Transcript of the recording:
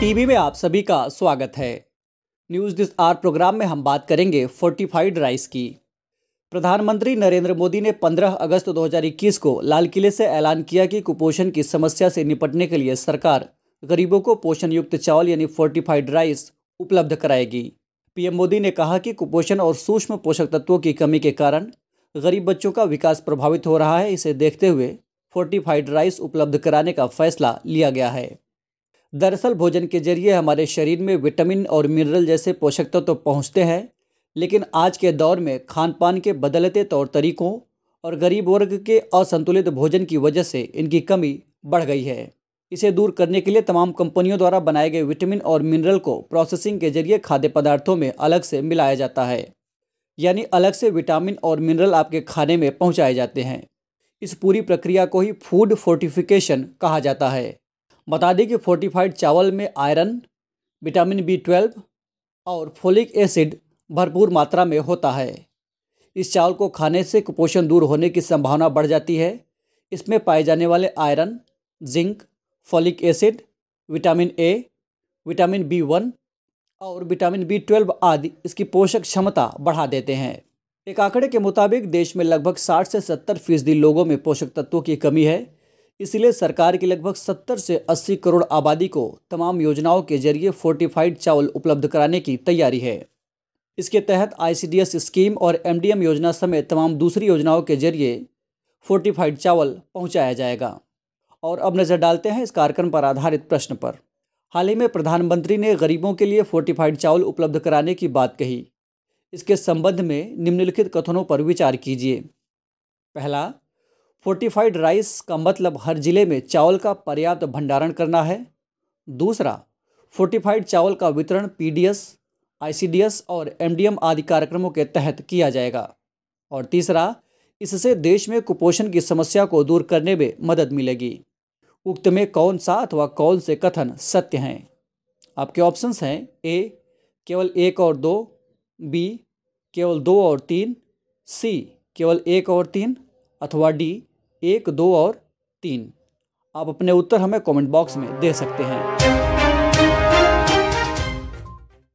TV में आप सभी का स्वागत है न्यूज़ दिस आर प्रोग्राम में हम बात करेंगे फोर्टिफाइड राइस की प्रधानमंत्री नरेंद्र मोदी ने 15 अगस्त 2021 को लाल किले से ऐलान किया कि कुपोषण की समस्या से निपटने के लिए सरकार गरीबों को पोषण युक्त चावल यानी फोर्टिफाइड राइस उपलब्ध कराएगी पीएम मोदी ने कहा कि कुपोषण और सूक्ष्म पोषक तत्वों की कमी के कारण गरीब बच्चों का विकास प्रभावित हो रहा है इसे देखते हुए फोर्टिफाइड राइस उपलब्ध कराने का फैसला लिया गया है दरअसल भोजन के जरिए हमारे शरीर में विटामिन और मिनरल जैसे पोषक तत्व तो पहुँचते हैं लेकिन आज के दौर में खान पान के बदलते तौर तरीकों और गरीब वर्ग के असंतुलित भोजन की वजह से इनकी कमी बढ़ गई है इसे दूर करने के लिए तमाम कंपनियों द्वारा बनाए गए विटामिन और मिनरल को प्रोसेसिंग के जरिए खाद्य पदार्थों में अलग से मिलाया जाता है यानी अलग से विटामिन और मिनरल आपके खाने में पहुँचाए जाते हैं इस पूरी प्रक्रिया को ही फूड फोर्टिफिकेशन कहा जाता है बता दें कि फोर्टिफाइड चावल में आयरन विटामिन बी ट्वेल्व और फोलिक एसिड भरपूर मात्रा में होता है इस चावल को खाने से कुपोषण दूर होने की संभावना बढ़ जाती है इसमें पाए जाने वाले iron zinc folic acid vitamin A vitamin B one और विटामिन बी ट्वेल्व आदि इसकी पोषक क्षमता बढ़ा देते हैं एक आंकड़े के मुताबिक देश में लगभग 60 से 70 फीसदी लोगों में पोषक तत्वों की कमी है इसलिए सरकार की लगभग 70 से 80 करोड़ आबादी को तमाम योजनाओं के जरिए फोर्टिफाइड चावल उपलब्ध कराने की तैयारी है इसके तहत आईसीडीएस स्कीम और एमडीएम योजना समेत तमाम दूसरी योजनाओं के जरिए फोर्टिफाइड चावल पहुँचाया जाएगा और अब नज़र डालते हैं इस कार्यक्रम पर आधारित प्रश्न पर हाल ही में प्रधानमंत्री ने गरीबों के लिए फोर्टिफाइड चावल उपलब्ध कराने की बात कही इसके संबंध में निम्नलिखित कथनों पर विचार कीजिए पहला फोर्टिफाइड राइस का मतलब हर जिले में चावल का पर्याप्त भंडारण करना है दूसरा फोर्टिफाइड चावल का वितरण पीडीएस आईसीडीएस और एमडीएम आदि कार्यक्रमों के तहत किया जाएगा और तीसरा इससे देश में कुपोषण की समस्या को दूर करने में मदद मिलेगी उक्त में कौन सा अथवा कौन से कथन सत्य हैं आपके ऑप्शंस हैं ए केवल एक और दो बी केवल दो और तीन सी केवल एक और तीन अथवा डी एक दो और तीन आप अपने उत्तर हमें कमेंट बॉक्स में दे सकते हैं